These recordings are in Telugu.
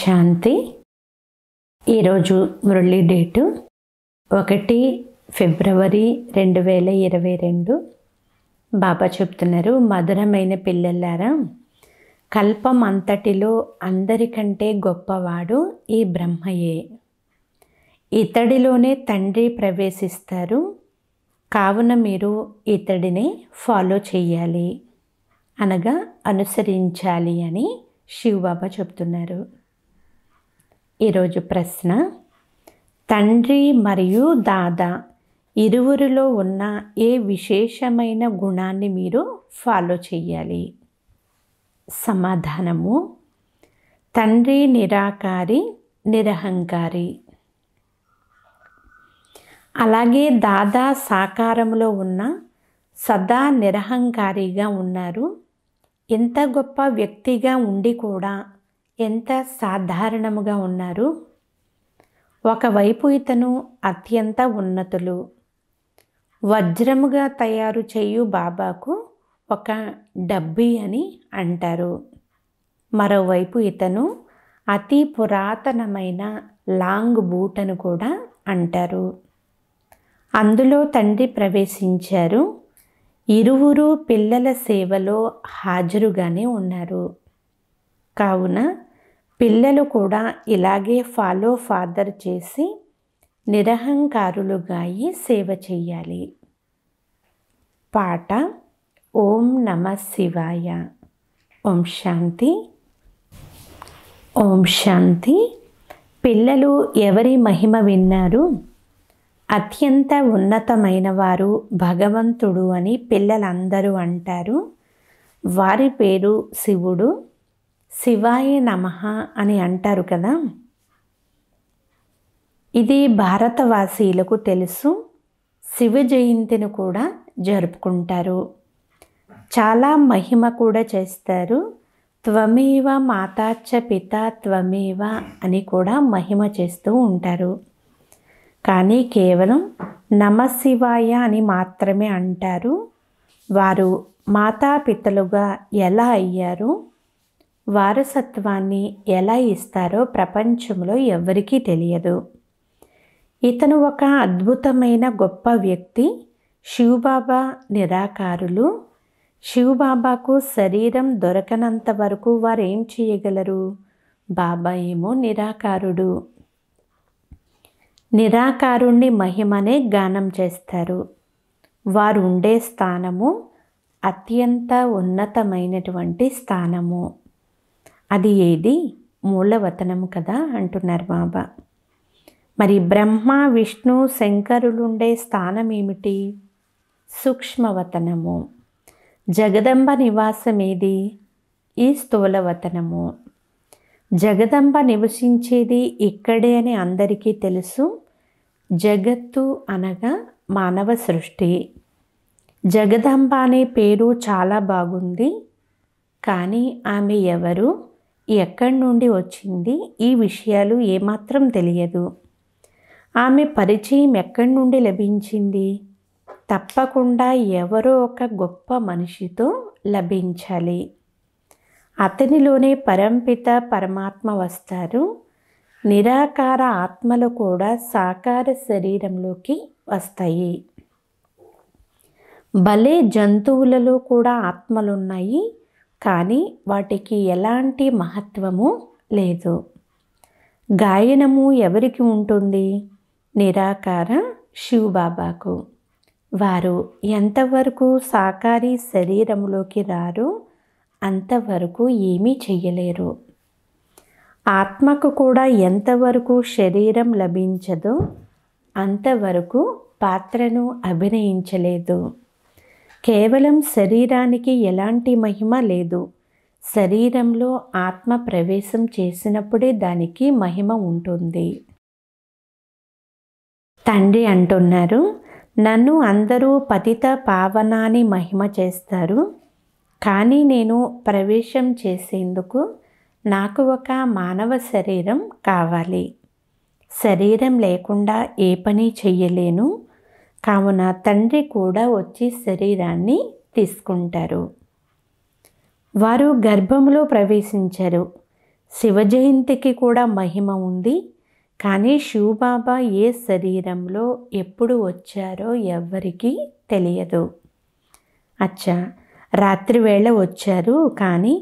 శాంతి ఈరోజు మురళి డేటు ఒకటి ఫిబ్రవరి రెండు వేల ఇరవై రెండు బాబా చెప్తున్నారు మధురమైన పిల్లలారా కల్పం అంతటిలో అందరికంటే గొప్పవాడు ఈ బ్రహ్మయే ఇతడిలోనే తండ్రి ప్రవేశిస్తారు కావున మీరు ఇతడిని ఫాలో చేయాలి అనగా అనుసరించాలి అని శివబాబా చెప్తున్నారు ఈరోజు ప్రశ్న తండ్రి మరియు దాదా ఇరువురిలో ఉన్న ఏ విశేషమైన గుణాన్ని మీరు ఫాలో చేయాలి సమాధానము తండ్రి నిరాకారి నిరహంకారి అలాగే దాదా సాకారంలో ఉన్న సదా నిరహంకారిగా ఉన్నారు ఎంత గొప్ప వ్యక్తిగా ఉండి కూడా ఎంత సాధారణముగా ఉన్నారు ఒకవైపు ఇతను అత్యంత ఉన్నతులు వజ్రముగా తయారు చేయు బాబాకు ఒక డబ్బి అని అంటారు మరోవైపు ఇతను అతి పురాతనమైన లాంగ్ బూట్ అని కూడా అంటారు అందులో తండ్రి ప్రవేశించారు ఇరువురు పిల్లల సేవలో హాజరుగానే ఉన్నారు కావున పిల్లలు కూడా ఇలాగే ఫాలో ఫాదర్ చేసి నిరహంకారులుగా అయి సేవ చేయాలి పాట ఓం నమ శివాయ ఓం శాంతి ఓం శాంతి పిల్లలు ఎవరి మహిమ విన్నారు అత్యంత ఉన్నతమైన వారు భగవంతుడు అని పిల్లలందరూ అంటారు వారి పేరు శివుడు శివాయ నమ అని అంటారు కదా ఇది భారతవాసీలకు తెలుసు శివ జయంతిని కూడా జరుపుకుంటారు చాలా మహిమ కూడా చేస్తారు త్వమేవ మాతాచ పిత త్వమేవ అని కూడా మహిమ చేస్తూ ఉంటారు కానీ కేవలం నమశివాయ అని మాత్రమే అంటారు వారు మాతాపితలుగా ఎలా అయ్యారు వారసత్వాన్ని ఎలా ఇస్తారో ప్రపంచంలో ఎవరికీ తెలియదు ఇతను ఒక అద్భుతమైన గొప్ప వ్యక్తి శివబాబా నిరాకారులు శివబాబాకు శరీరం దొరకనంత వరకు వారు ఏం చేయగలరు బాబా ఏమో నిరాకారుడు నిరాకారుణ్ణి మహిమనే గానం చేస్తారు వారు ఉండే స్థానము అత్యంత ఉన్నతమైనటువంటి స్థానము అది ఏది మూలవతనము కదా అంటున్నారు బాబా మరి బ్రహ్మ విష్ణు శంకరులుండే స్థానం ఏమిటి సూక్ష్మవతనము జగదంబ నివాసం ఏది ఈ స్థూలవతనము జగదంబ నివసించేది ఇక్కడే అని అందరికీ తెలుసు జగత్తు అనగా మానవ సృష్టి జగదంబ అనే పేరు చాలా బాగుంది కానీ ఆమె ఎవరు ఎక్కడి నుండి వచ్చింది ఈ విషయాలు ఏమాత్రం తెలియదు ఆమె పరిచయం ఎక్కడి నుండి లభించింది తప్పకుండా ఎవరో ఒక గొప్ప మనిషితో లభించాలి అతనిలోనే పరంపిత పరమాత్మ వస్తారు నిరాకార ఆత్మలు కూడా సాకార శరీరంలోకి వస్తాయి భలే జంతువులలో కూడా ఆత్మలున్నాయి కానీ వాటికి ఎలాంటి మహత్వము లేదు గాయనము ఎవరికి ఉంటుంది నిరాకార శివబాబాకు వారు ఎంతవరకు సాకారి శరీరంలోకి రారు అంతవరకు ఏమీ చెయ్యలేరు ఆత్మకు కూడా ఎంతవరకు శరీరం లభించదో అంతవరకు పాత్రను అభినయించలేదు కేవలం శరీరానికి ఎలాంటి మహిమ లేదు శరీరంలో ఆత్మ ప్రవేశం చేసినప్పుడే దానికి మహిమ ఉంటుంది తండ్రి అంటున్నారు నన్ను అందరూ పతిత పావనాన్ని మహిమ చేస్తారు కానీ నేను ప్రవేశం చేసేందుకు నాకు ఒక మానవ శరీరం కావాలి శరీరం లేకుండా ఏ పని చెయ్యలేను కావున తండ్రి కూడా వచ్చి శరీరాన్ని తీసుకుంటారు వారు గర్భంలో ప్రవేశించరు శివజయంతికి కూడా మహిమ ఉంది కానీ శివబాబా ఏ శరీరంలో ఎప్పుడు వచ్చారో ఎవ్వరికీ తెలియదు అచ్చా రాత్రివేళ వచ్చారు కానీ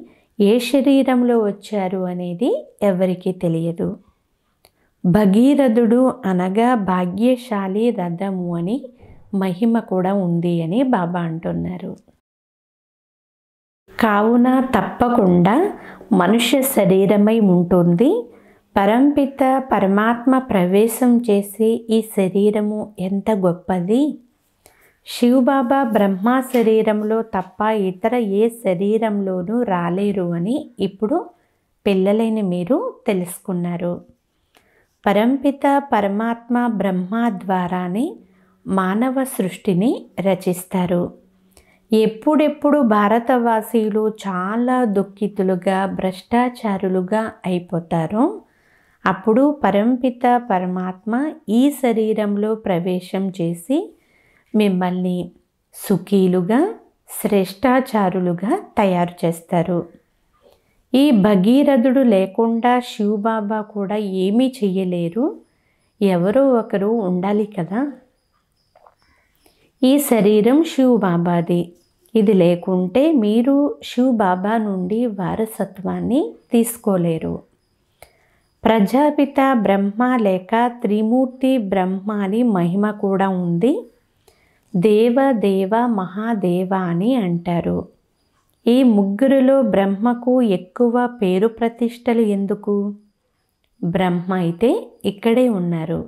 ఏ శరీరంలో వచ్చారు అనేది ఎవరికీ తెలియదు భగీరథుడు అనగా భాగ్యశాలి రథము అని మహిమ కూడా ఉంది అని బాబా అంటున్నారు కావున తప్పకుండా మనుష్య శరీరమై ఉంటుంది పరంపిత పరమాత్మ ప్రవేశం చేసే ఈ శరీరము ఎంత గొప్పది శివబాబా బ్రహ్మ శరీరంలో తప్ప ఇతర ఏ శరీరంలోనూ రాలేరు అని ఇప్పుడు పిల్లలైన మీరు తెలుసుకున్నారు పరంపిత పరమాత్మ బ్రహ్మ ద్వారానే మానవ సృష్టిని రచిస్తారు ఎప్పుడెప్పుడు భారతవాసీలు చాలా దుఃఖితులుగా భ్రష్టాచారులుగా అయిపోతారో అప్పుడు పరంపిత పరమాత్మ ఈ శరీరంలో ప్రవేశం చేసి మిమ్మల్ని సుఖీలుగా శ్రేష్టాచారులుగా తయారు చేస్తారు ఈ భగీరథుడు లేకుండా శివబాబా కూడా ఏమీ చెయ్యలేరు ఎవరో ఒకరు ఉండాలి కదా ఈ శరీరం శివబాబాది ఇది లేకుంటే మీరు శివబాబా నుండి వారసత్వాన్ని తీసుకోలేరు ప్రజాపిత బ్రహ్మ లేక త్రిమూర్తి బ్రహ్మ అని మహిమ కూడా ఉంది దేవ దేవ మహాదేవ అని అంటారు ఈ ముగ్గురిలో బ్రహ్మకు ఎక్కువ పేరు ప్రతిష్టలు ఎందుకు బ్రహ్మ అయితే ఇక్కడే ఉన్నారు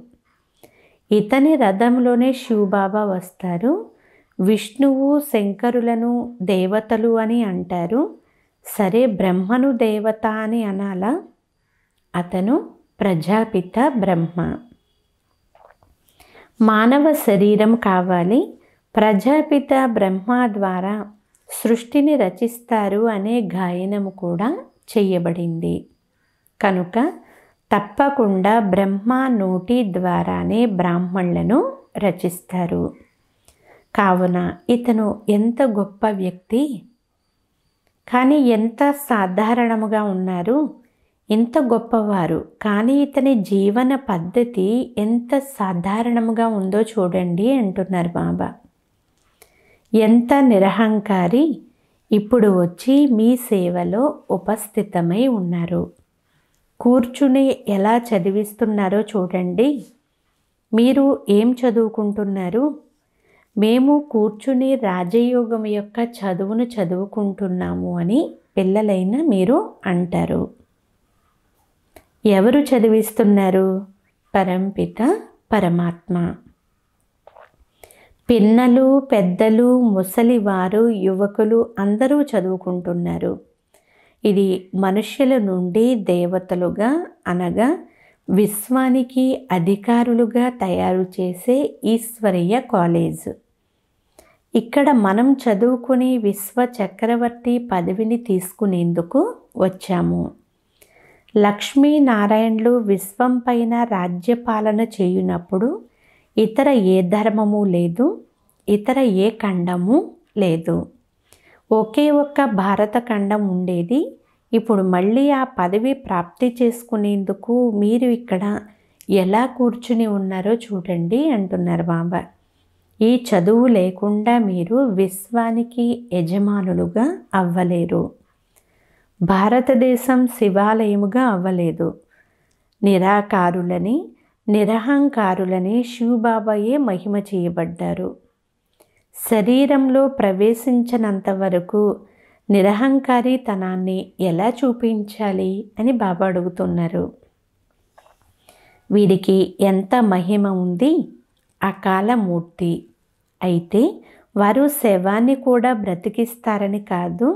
ఇతని రథంలోనే శివబాబా వస్తారు విష్ణువు శంకరులను దేవతలు అని అంటారు సరే బ్రహ్మను దేవత అని అనాలా అతను ప్రజాపిత బ్రహ్మ మానవ శరీరం కావాలి ప్రజాపిత బ్రహ్మ ద్వారా సృష్టిని రచిస్తారు అనే గాయనము కూడా చేయబడింది కనుక తప్పకుండా బ్రహ్మ నోటి ద్వారానే బ్రాహ్మణులను రచిస్తారు కావున ఇతను ఎంత గొప్ప వ్యక్తి కానీ ఎంత సాధారణముగా ఉన్నారు ఎంత గొప్పవారు కానీ ఇతని జీవన పద్ధతి ఎంత సాధారణముగా ఉందో చూడండి అంటున్నారు బాబా ఎంత నిరహంకారి ఇప్పుడు వచ్చి మీ సేవలో ఉపస్థితమై ఉన్నారు కూర్చుని ఎలా చదివిస్తున్నారో చూడండి మీరు ఏం చదువుకుంటున్నారు మేము కూర్చుని రాజయోగం యొక్క చదువును చదువుకుంటున్నాము అని పిల్లలైన మీరు అంటారు ఎవరు చదివిస్తున్నారు పరంపిత పరమాత్మ పిన్నలు పెద్దలు ముసలివారు యువకులు అందరూ చదువుకుంటున్నారు ఇది మనుష్యుల నుండి దేవతలుగా అనగా విశ్వానికి అధికారులుగా తయారు చేసే ఈశ్వరయ్య కాలేజ్ ఇక్కడ మనం చదువుకుని విశ్వ చక్రవర్తి పదవిని తీసుకునేందుకు వచ్చాము లక్ష్మీనారాయణలు విశ్వం పైన రాజ్యపాలన చేయునప్పుడు ఇతర ఏ ధర్మము లేదు ఇతర ఏ ఖండము లేదు ఒకే ఒక్క భారత ఖండం ఉండేది ఇప్పుడు మళ్ళీ ఆ పదవి ప్రాప్తి చేసుకునేందుకు మీరు ఇక్కడ ఎలా కూర్చుని ఉన్నారో చూడండి అంటున్నారు బాబ ఈ చదువు లేకుండా మీరు విశ్వానికి యజమానులుగా అవ్వలేరు భారతదేశం శివాలయముగా అవ్వలేదు నిరాకారులని నిరహంకారులని శివబాబాయే మహిమ చేయబడ్డారు శరీరంలో ప్రవేశించినంత వరకు నిరహంకారీతనాన్ని ఎలా చూపించాలి అని బాబా అడుగుతున్నారు వీరికి ఎంత మహిమ ఉంది అకాల మూర్తి అయితే వారు శవాన్ని కూడా బ్రతికిస్తారని కాదు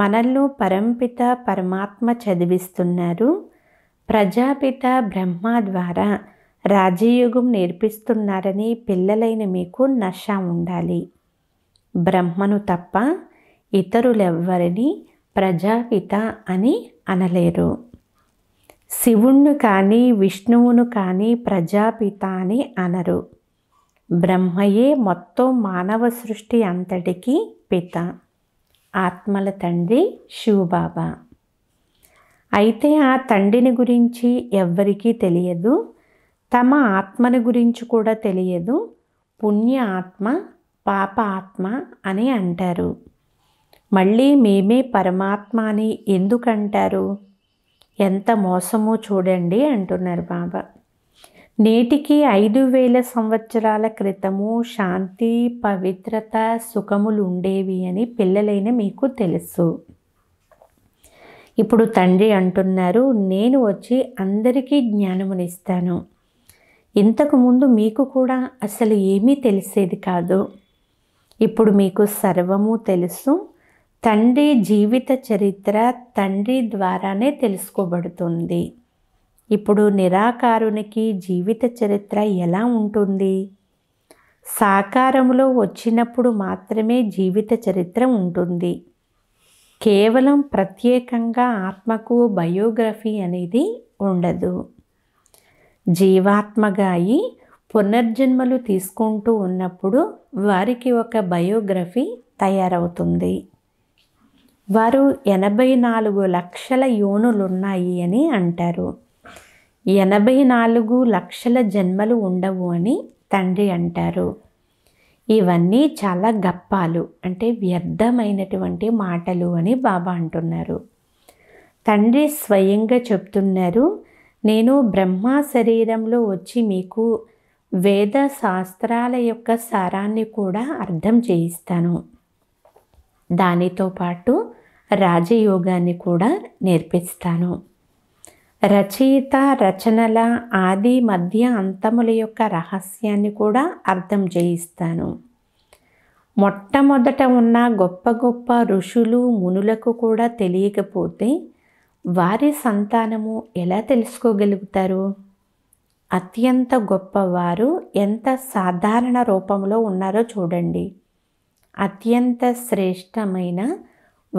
మనల్ని పరంపిత పరమాత్మ చదివిస్తున్నారు ప్రజాపిత బ్రహ్మ ద్వారా రాజయోగం నేర్పిస్తున్నారని పిల్లలైన మీకు నష ఉండాలి బ్రహ్మను తప్ప ఇతరులెవ్వరిని ప్రజాపిత అని అనలేరు శివుణ్ణి కానీ విష్ణువును కానీ ప్రజాపిత అని అనరు బ్రహ్మయే మొత్తం మానవ సృష్టి అంతటికి పిత ఆత్మల తండ్రి శివబాబా అయితే ఆ తండ్రిని గురించి ఎవ్వరికీ తెలియదు తమ ఆత్మని గురించి కూడా తెలియదు పుణ్య ఆత్మ పాప ఆత్మ అని అంటారు మళ్ళీ మేమే పరమాత్మ అని ఎందుకంటారు ఎంత మోసమో చూడండి అంటున్నారు బాబా నేటికి ఐదు వేల సంవత్సరాల క్రితము శాంతి పవిత్రత సుఖములు ఉండేవి అని పిల్లలైన మీకు తెలుసు ఇప్పుడు తండ్రి అంటున్నారు నేను వచ్చి అందరికీ జ్ఞానమునిస్తాను ఇంతకుముందు మీకు కూడా అసలు ఏమీ తెలిసేది కాదు ఇప్పుడు మీకు సర్వము తెలుసు తండ్రి జీవిత చరిత్ర తండ్రి ద్వారానే తెలుసుకోబడుతుంది ఇప్పుడు నిరాకారునికి జీవిత చరిత్ర ఎలా ఉంటుంది సాకారములో వచ్చినప్పుడు మాత్రమే జీవిత చరిత్ర ఉంటుంది కేవలం ప్రత్యేకంగా ఆత్మకు బయోగ్రఫీ అనేది ఉండదు జీవాత్మగా అయి పునర్జన్మలు తీసుకుంటూ ఉన్నప్పుడు వారికి ఒక బయోగ్రఫీ తయారవుతుంది వారు ఎనభై నాలుగు లక్షల యోనులున్నాయి అని అంటారు ఎనభై నాలుగు లక్షల జన్మలు ఉండవు అని తండ్రి అంటారు ఇవన్నీ చాలా గప్పాలు అంటే వ్యర్థమైనటువంటి మాటలు అని బాబా అంటున్నారు తండ్రి స్వయంగా చెప్తున్నారు నేను బ్రహ్మ శరీరంలో వచ్చి మీకు వేద శాస్త్రాల యొక్క సారాన్ని కూడా అర్థం చేయిస్తాను దానితో పాటు రాజయోగాన్ని కూడా నేర్పిస్తాను రచయిత రచనల ఆది మధ్య అంతముల యొక్క రహస్యాన్ని కూడా అర్థం చేయిస్తాను మొట్టమొదట ఉన్న గొప్ప గొప్ప ఋషులు మునులకు కూడా తెలియకపోతే వారి సంతానము ఎలా తెలుసుకోగలుగుతారు అత్యంత గొప్పవారు ఎంత సాధారణ రూపంలో ఉన్నారో చూడండి అత్యంత శ్రేష్టమైన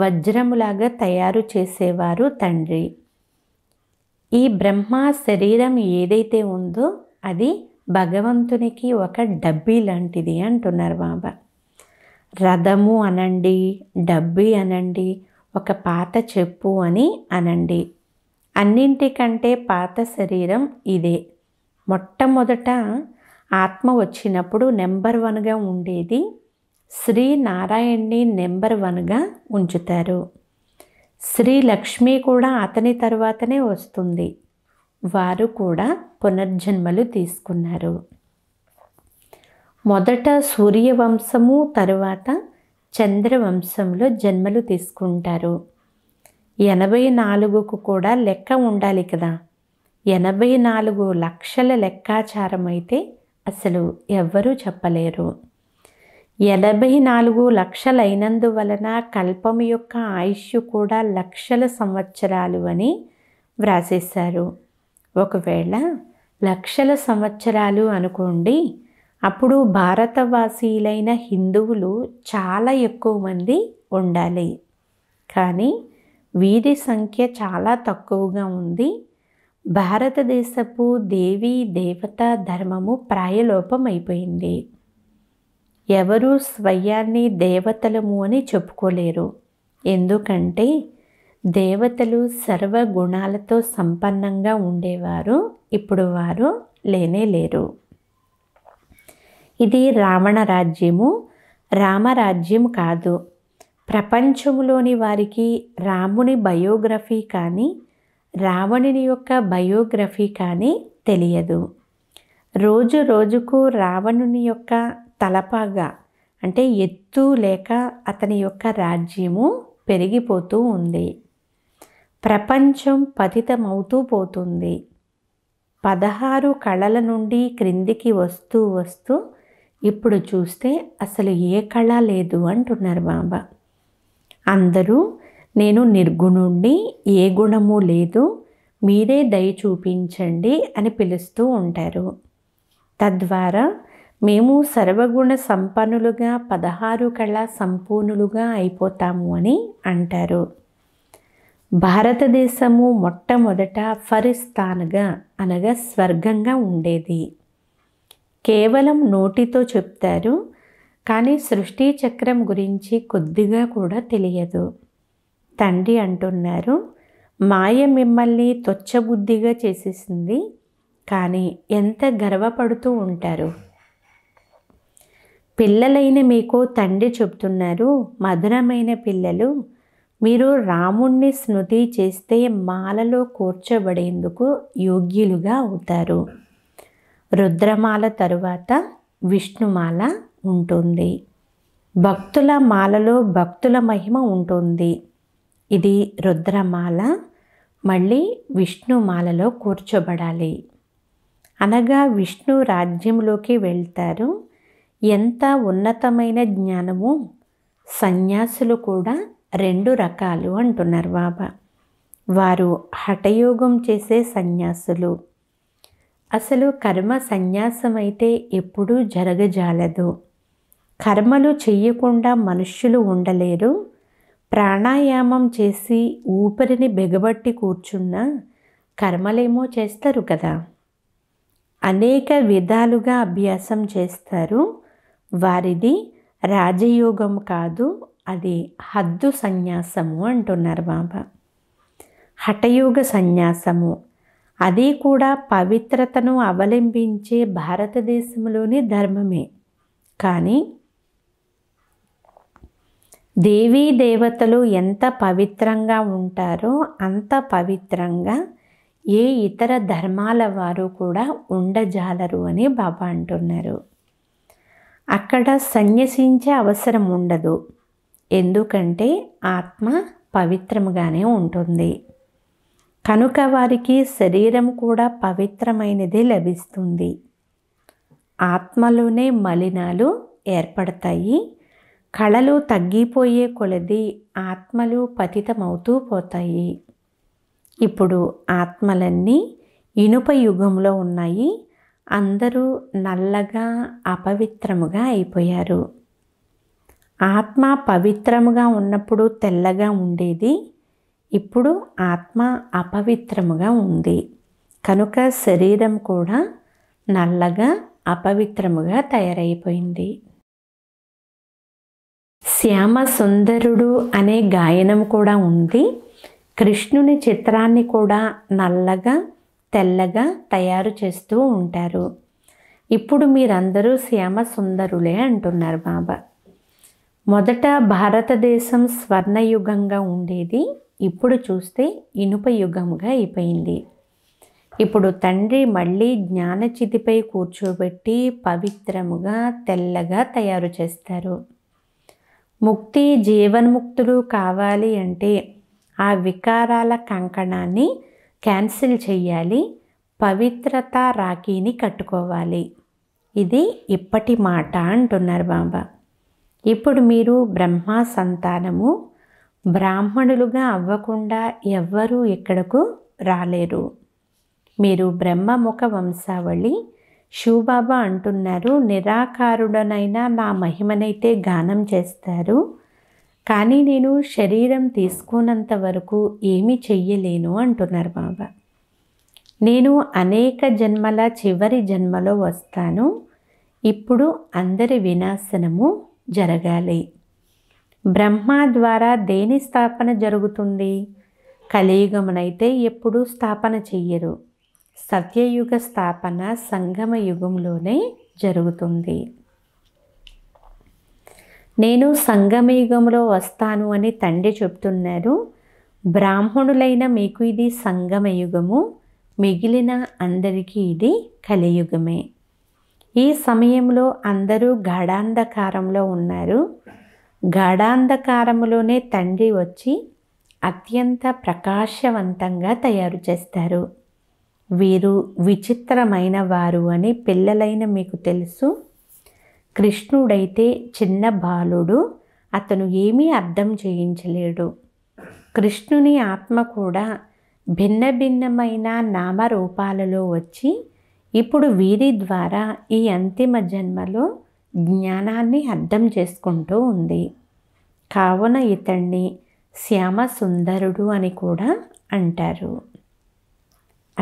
వజ్రములాగా తయారు చేసేవారు తండ్రి ఈ బ్రహ్మ శరీరం ఏదైతే ఉందో అది భగవంతునికి ఒక డబ్బీ లాంటిది అంటున్నారు బాబా రథము అనండి డబ్బీ అనండి ఒక పాత చెప్పు అని అనండి అన్నింటికంటే పాత శరీరం ఇదే మొట్టమొదట ఆత్మ వచ్చినప్పుడు నెంబర్ వన్గా ఉండేది శ్రీ నారాయణ్ణి నెంబర్ వన్గా ఉంచుతారు శ్రీ లక్ష్మి కూడా అతని తర్వాతనే వస్తుంది వారు కూడా పునర్జన్మలు తీసుకున్నారు మొదట సూర్యవంశము తరువాత చంద్రవంశంలో జన్మలు తీసుకుంటారు ఎనభై నాలుగుకు కూడా లెక్క ఉండాలి కదా ఎనభై నాలుగు లక్షల లెక్కాచారం అయితే అసలు ఎవ్వరూ చెప్పలేరు ఎనభై నాలుగు లక్షలైనందువలన కల్పం యొక్క ఆయుష్ కూడా లక్షల సంవత్సరాలు అని వ్రాసేశారు ఒకవేళ లక్షల సంవత్సరాలు అనుకోండి అప్పుడు భారతవాసీలైన హిందువులు చాలా ఎక్కువ మంది ఉండాలి కానీ వీరి సంఖ్య చాలా తక్కువగా ఉంది భారతదేశపు దేవీ దేవత ధర్మము ప్రాయలోపమైపోయింది ఎవరూ స్వయాన్ని దేవతలము అని చెప్పుకోలేరు ఎందుకంటే దేవతలు సర్వ గుణాలతో సంపన్నంగా ఉండేవారు ఇప్పుడు వారు లేనే లేరు ఇది రావణ రాజ్యము రామరాజ్యం కాదు ప్రపంచంలోని వారికి రాముని బయోగ్రఫీ కానీ రావణుని యొక్క బయోగ్రఫీ కానీ తెలియదు రోజు రోజుకు రావణుని యొక్క తలపాగా అంటే ఎత్తు లేక అతని యొక్క రాజ్యము పెరిగిపోతూ ఉంది ప్రపంచం పతితమవుతూ పోతుంది పదహారు కళల నుండి క్రిందికి వస్తూ వస్తూ ఇప్పుడు చూస్తే అసలు ఏ కళ లేదు అంటున్నారు బాబా అందరూ నేను నిర్గుణుణ్ణి ఏ గుణము లేదు మీరే దయ చూపించండి అని పిలుస్తూ ఉంటారు తద్వారా మేము సర్వగుణ సంపన్నులుగా పదహారు కళ సంపూర్ణులుగా అయిపోతాము అని అంటారు భారతదేశము మొట్టమొదట ఫరిస్తాన్గా అనగా స్వర్గంగా ఉండేది కేవలం నోటితో చెప్తారు కానీ సృష్టి చక్రం గురించి కొద్దిగా కూడా తెలియదు తండ్రి అంటున్నారు మాయ మిమ్మల్ని తొచ్చబుద్ధిగా చేసేసింది కానీ ఎంత గర్వపడుతూ ఉంటారు పిల్లలైన మీకు తండ్రి చెప్తున్నారు మధురమైన పిల్లలు మీరు రాముణ్ణి స్మృతి చేస్తే మాలలో కూర్చోబడేందుకు యోగ్యులుగా అవుతారు రుద్రమాల తరువాత విష్ణుమాల ఉంటుంది భక్తుల మాలలో భక్తుల మహిమ ఉంటుంది ఇది రుద్రమాల మళ్ళీ విష్ణుమాలలో కూర్చోబడాలి అనగా విష్ణు రాజ్యంలోకి వెళ్తారు ఎంత ఉన్నతమైన జ్ఞానము సన్యాసులు కూడా రెండు రకాలు అంటున్నారు బాబా వారు హఠయోగం చేసే సన్యాసులు అసలు కర్మ సన్యాసం అయితే ఎప్పుడూ జరగజాలదు కర్మలు చెయ్యకుండా మనుష్యులు ఉండలేరు ప్రాణాయామం చేసి ఊపిరిని బెగబట్టి కూర్చున్నా కర్మలేమో చేస్తారు కదా అనేక విధాలుగా అభ్యాసం చేస్తారు వారిది రాజయోగం కాదు అది హద్దు సన్యాసము అంటున్నారు బాబా హఠయోగ సన్యాసము అది కూడా పవిత్రతను అవలంబించే భారతదేశంలోని ధర్మమే కానీ దేవీ దేవతలు ఎంత పవిత్రంగా ఉంటారో అంత పవిత్రంగా ఏ ఇతర ధర్మాల వారు కూడా ఉండజాలరు అని బాబా అంటున్నారు అక్కడ సన్యసించే అవసరం ఉండదు ఎందుకంటే ఆత్మ పవిత్రముగానే ఉంటుంది కనుక వారికి శరీరం కూడా పవిత్రమైనదే లభిస్తుంది ఆత్మలోనే మలినాలు ఏర్పడతాయి కళలు తగ్గిపోయే కొలది ఆత్మలు పతితమవుతూ పోతాయి ఇప్పుడు ఆత్మలన్నీ ఇనుప యుగంలో ఉన్నాయి అందరూ నల్లగా అపవిత్రముగా అయిపోయారు ఆత్మ పవిత్రముగా ఉన్నప్పుడు తెల్లగా ఉండేది ఇప్పుడు ఆత్మ అపవిత్రముగా ఉంది కనుక శరీరం కూడా నల్లగా అపవిత్రముగా తయారైపోయింది శ్యామ సుందరుడు అనే గాయనం కూడా ఉంది కృష్ణుని చిత్రాన్ని కూడా నల్లగా తెల్లగా తయారు చేస్తూ ఉంటారు ఇప్పుడు మీరందరూ శ్యామ సుందరులే అంటున్నారు బాబా మొదట భారతదేశం స్వర్ణయుగంగా ఉండేది ఇప్పుడు చూస్తే ఇనుప యుగంగా అయిపోయింది ఇప్పుడు తండ్రి మళ్ళీ జ్ఞానచితిపై కూర్చోబెట్టి పవిత్రముగా తెల్లగా తయారు చేస్తారు ముక్తి జీవన్ముక్తులు కావాలి అంటే ఆ వికారాల కంకణాన్ని క్యాన్సిల్ చేయాలి పవిత్రత రాఖీని కట్టుకోవాలి ఇది ఇప్పటి మాట అంటున్నారు బాబా ఇప్పుడు మీరు బ్రహ్మ సంతానము బ్రాహ్మణులుగా అవ్వకుండా ఎవ్వరూ ఇక్కడకు రాలేరు మీరు బ్రహ్మముఖ వంశావళి శివబాబా అంటున్నారు నిరాకారుడనైనా నా మహిమనైతే గానం చేస్తారు కానీ నేను శరీరం తీసుకోనంత వరకు ఏమీ చెయ్యలేను అంటున్నారు బాబా నేను అనేక జన్మల చివరి జన్మలో వస్తాను ఇప్పుడు అందరి వినాశనము జరగాలి బ్రహ్మ ద్వారా దేని స్థాపన జరుగుతుంది కలియుగమునైతే ఎప్పుడూ స్థాపన చెయ్యరు సత్యయుగ స్థాపన సంగమ యుగంలోనే జరుగుతుంది నేను సంగమయుగంలో వస్తాను అని తండ్రి చెప్తున్నారు బ్రాహ్మణులైన మీకు ఇది సంగమయుగము మిగిలిన అందరికీ ఇది కలియుగమే ఈ సమయంలో అందరూ గాఢాంధకారంలో ఉన్నారు గాఢాంధకారంలోనే తండ్రి వచ్చి అత్యంత ప్రకాశవంతంగా తయారు చేస్తారు వీరు విచిత్రమైన వారు అని పిల్లలైన మీకు తెలుసు కృష్ణుడైతే చిన్న బాలుడు అతను ఏమీ అర్థం చేయించలేడు కృష్ణుని ఆత్మ కూడా భిన్న భిన్నమైన నామరూపాలలో వచ్చి ఇప్పుడు వీరి ద్వారా ఈ అంతిమ జన్మలో జ్ఞానాన్ని అర్థం చేసుకుంటూ ఉంది కావున ఇతన్ని శ్యామ సుందరుడు అని కూడా అంటారు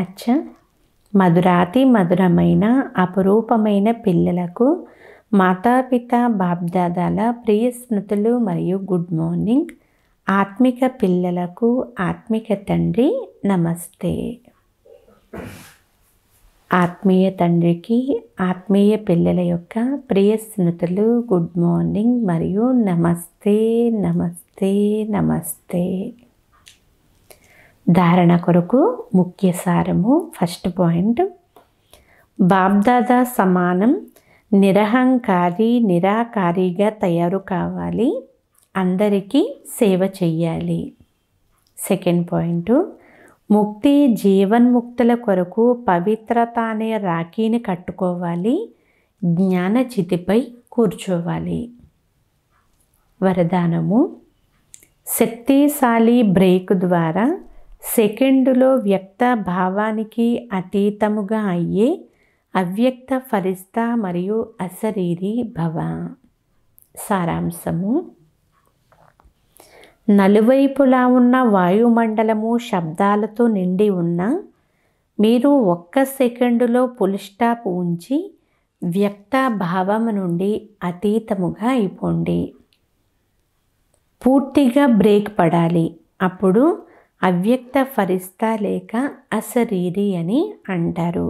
అచ్చ మధురాతి మధురమైన అపురూపమైన పిల్లలకు మాతాపిత బాబ్దాదాల ప్రియ స్మృతులు మరియు గుడ్ మార్నింగ్ ఆత్మిక పిల్లలకు ఆత్మిక తండ్రి నమస్తే ఆత్మీయ తండ్రికి ఆత్మీయ పిల్లల యొక్క ప్రియ స్మృతులు గుడ్ మార్నింగ్ మరియు నమస్తే నమస్తే నమస్తే ధారణ కొరకు ముఖ్య సారము ఫస్ట్ పాయింట్ బాబ్దాదా సమానం నిరహంకారి నిరాకారిగా తయారు కావాలి అందరికీ సేవ చెయ్యాలి సెకండ్ పాయింట్ ముక్తి జీవన్ముక్తుల కొరకు పవిత్రత అనే రాఖీని కట్టుకోవాలి జ్ఞానచితిపై కూర్చోవాలి వరదానము శక్తిశాలి బ్రేక్ ద్వారా సెకండులో వ్యక్త భావానికి అతీతముగా అయ్యే అవ్యక్త ఫలిస్త మరియు అశరీరి భవ సారాంశము నలువైపులా ఉన్న వాయుమండలము శబ్దాలతో నిండి ఉన్న మీరు ఒక్క సెకండులో పులిస్టాప్ ఉంచి వ్యక్త భావం నుండి అతీతముగా అయిపోండి పూర్తిగా బ్రేక్ పడాలి అప్పుడు అవ్యక్త ఫరిస్తా లేక అసరీరి అని అంటారు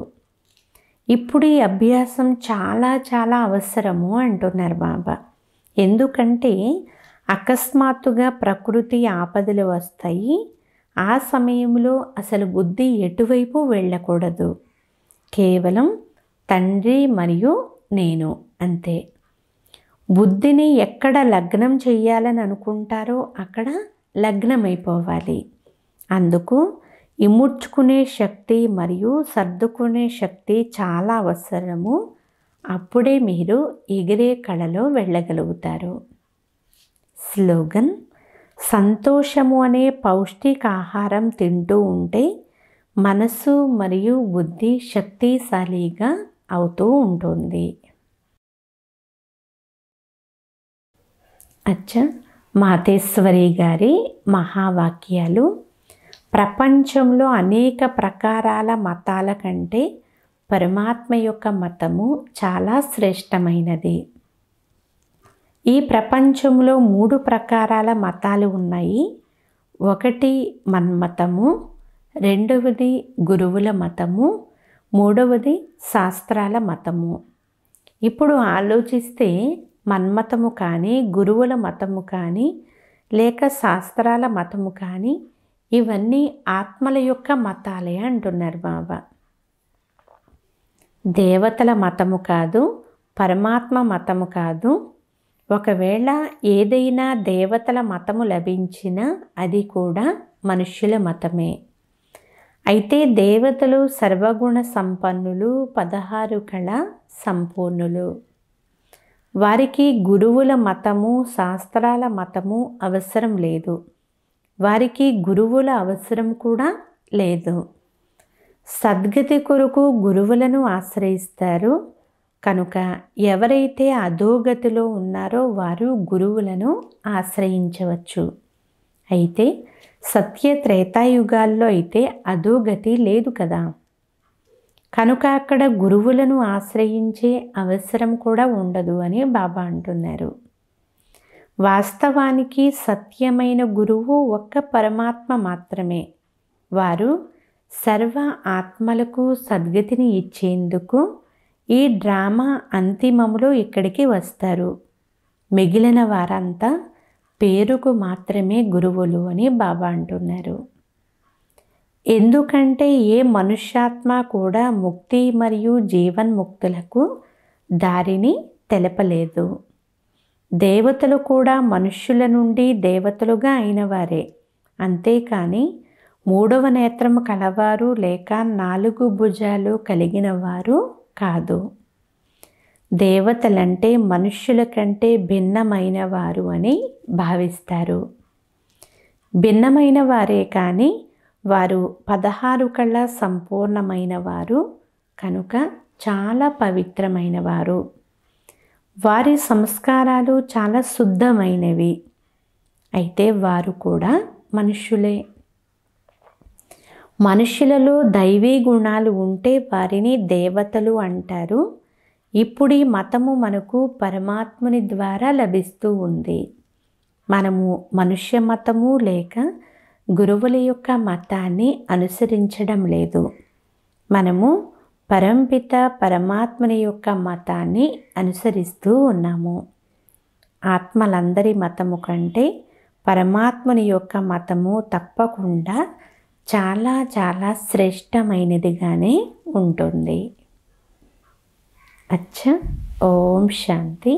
ఇప్పుడు ఈ అభ్యాసం చాలా చాలా అవసరము అంటున్నారు బాబా ఎందుకంటే అకస్మాత్తుగా ప్రకృతి ఆపదలు వస్తాయి ఆ సమయంలో అసలు బుద్ధి ఎటువైపు వెళ్ళకూడదు కేవలం తండ్రి మరియు నేను అంతే బుద్ధిని ఎక్కడ లగ్నం చేయాలని అనుకుంటారో అక్కడ లగ్నమైపోవాలి అందుకు ఇముడ్చుకునే శక్తి మరియు సర్దుకునే శక్తి చాలా అవసరము అప్పుడే మీరు ఎగిరే కళలో వెళ్ళగలుగుతారు స్లోగన్ సంతోషము అనే పౌష్టికాహారం తింటూ ఉంటే మనసు మరియు బుద్ధి శక్తిశాలిగా అవుతూ ఉంటుంది అచ్చా మాతేశ్వరి గారి మహావాక్యాలు ప్రపంచంలో అనేక ప్రకారాల మతాల కంటే పరమాత్మ యొక్క మతము చాలా శ్రేష్టమైనది ఈ ప్రపంచంలో మూడు ప్రకారాల మతాలు ఉన్నాయి ఒకటి మన్మతము రెండవది గురువుల మతము మూడవది శాస్త్రాల మతము ఇప్పుడు ఆలోచిస్తే మన్మతము కానీ గురువుల మతము కానీ లేక శాస్త్రాల మతము కానీ ఇవన్నీ ఆత్మల యొక్క మతాలే అంటున్నారు బాబా దేవతల మతము కాదు పరమాత్మ మతము కాదు ఒకవేళ ఏదైనా దేవతల మతము లభించినా అది కూడా మనుష్యుల మతమే అయితే దేవతలు సర్వగుణ సంపన్నులు పదహారు కళ సంపూర్ణులు వారికి గురువుల మతము శాస్త్రాల మతము అవసరం లేదు వారికి గురువుల అవసరం కూడా లేదు సద్గతి కొరకు గురువులను ఆశ్రయిస్తారు కనుక ఎవరైతే అధోగతిలో ఉన్నారో వారు గురువులను ఆశ్రయించవచ్చు అయితే సత్య త్రేతాయుగాల్లో అయితే అధోగతి లేదు కదా కనుక అక్కడ గురువులను ఆశ్రయించే అవసరం కూడా ఉండదు అని బాబా అంటున్నారు వాస్తవానికి సత్యమైన గురువు ఒక్క పరమాత్మ మాత్రమే వారు సర్వ ఆత్మలకు సద్గతిని ఇచ్చేందుకు ఈ డ్రామా అంతిమములో ఇక్కడికి వస్తారు మిగిలిన వారంతా పేరుకు మాత్రమే గురువులు అని బాబా అంటున్నారు ఎందుకంటే ఏ మనుష్యాత్మ కూడా ముక్తి మరియు జీవన్ముక్తులకు దారిని తెలపలేదు దేవతలు కూడా మనుష్యుల నుండి దేవతలుగా అయినవారే అంతేకాని మూడవ నేత్రం కలవారు లేక నాలుగు భుజాలు కలిగిన వారు కాదు దేవతలంటే మనుష్యుల కంటే భిన్నమైన వారు అని భావిస్తారు భిన్నమైన వారే కానీ వారు పదహారు కళ్ళ సంపూర్ణమైన వారు కనుక చాలా పవిత్రమైన వారు వారి సంస్కారాలు చాలా శుద్ధమైనవి అయితే వారు కూడా మనుష్యులే మనుషులలో దైవీ గుణాలు ఉంటే వారిని దేవతలు అంటారు ఇప్పుడు ఈ మతము మనకు పరమాత్ముని ద్వారా లభిస్తూ ఉంది మనము మనుష్య మతము లేక గురువుల యొక్క మతాన్ని అనుసరించడం లేదు మనము పరంపిత పరమాత్మని యొక్క మతాన్ని అనుసరిస్తూ ఉన్నాము ఆత్మలందరి మతము కంటే పరమాత్మని యొక్క మతము తప్పకుండా చాలా చాలా శ్రేష్టమైనదిగానే ఉంటుంది అచ్చా ఓం శాంతి